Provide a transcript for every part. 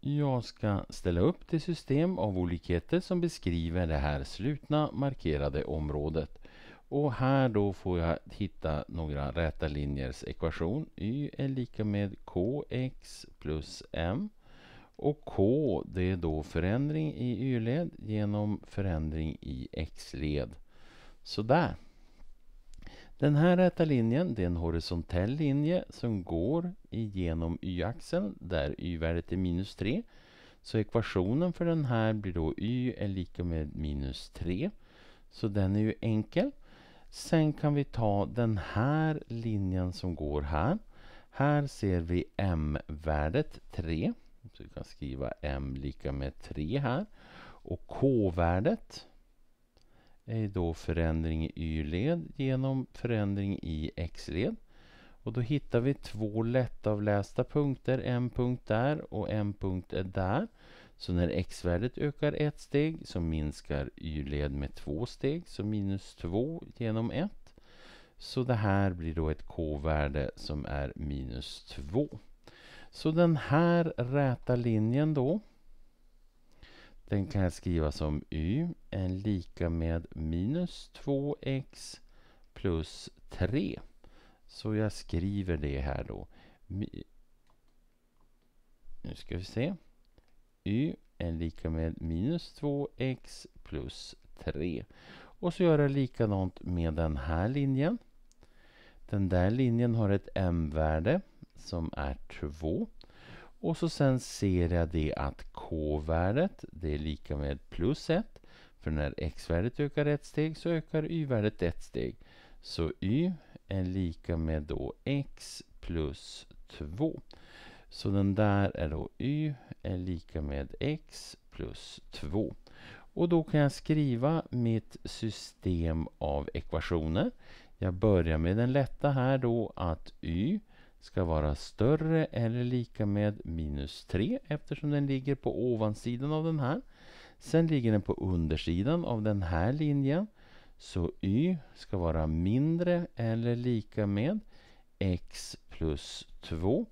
Jag ska ställa upp det system av olikheter som beskriver det här slutna markerade området. Och här då får jag hitta några räta linjers ekvation. Y är lika med kx plus m. Och k det är då förändring i y-led genom förändring i x-led. Sådär. Den här räta linjen det är en horisontell linje som går igenom y-axeln där y-värdet är minus 3. Så ekvationen för den här blir då y är lika med minus 3. Så den är ju enkel. Sen kan vi ta den här linjen som går här. Här ser vi m-värdet 3. Så vi kan skriva m lika med 3 här. Och k-värdet är då förändring i Y-led genom förändring i X-led. Och då hittar vi två lättavlästa punkter, en punkt där och en punkt är där. Så när x-värdet ökar ett steg så minskar y-led med två steg, så minus 2 genom 1. Så det här blir då ett k-värde som är minus 2. Så den här räta linjen då den kan jag skriva som y är lika med minus 2x plus 3. Så jag skriver det här då. Nu ska vi se. y är lika med minus 2x plus 3. Och så gör jag likadant med den här linjen. Den där linjen har ett m-värde som är 2. Och så sen ser jag det att k-värdet, det är lika med plus 1. För när x-värdet ökar ett steg så ökar y-värdet ett steg. Så y är lika med då x plus 2. Så den där är då y är lika med x plus 2. Och då kan jag skriva mitt system av ekvationer. Jag börjar med den lätta här då att y ska vara större eller lika med minus 3 eftersom den ligger på ovansidan av den här. Sen ligger den på undersidan av den här linjen. Så y ska vara mindre eller lika med x plus 2.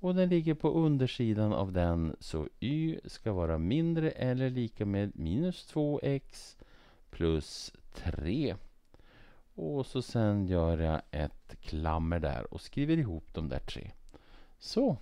Och den ligger på undersidan av den, så y ska vara mindre eller lika med minus 2x plus 3. Och så sen gör jag ett klammer där och skriver ihop de där tre. Så.